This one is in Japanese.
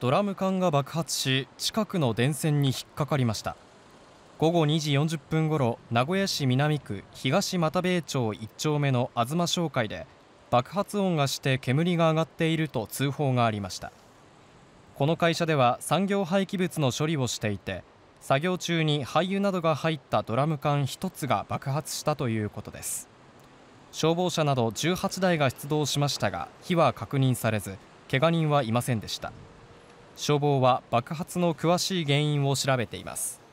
ドラム缶が爆発し近くの電線に引っかかりました午後2時40分ごろ名古屋市南区東又兵町1丁目の東商会で爆発音がして煙が上がっていると通報がありましたこの会社では産業廃棄物の処理をしていて作業中に廃油などが入ったドラム缶1つが爆発したということです消防車など18台が出動しましたが火は確認されずけが人はいませんでした消防は爆発の詳しい原因を調べています。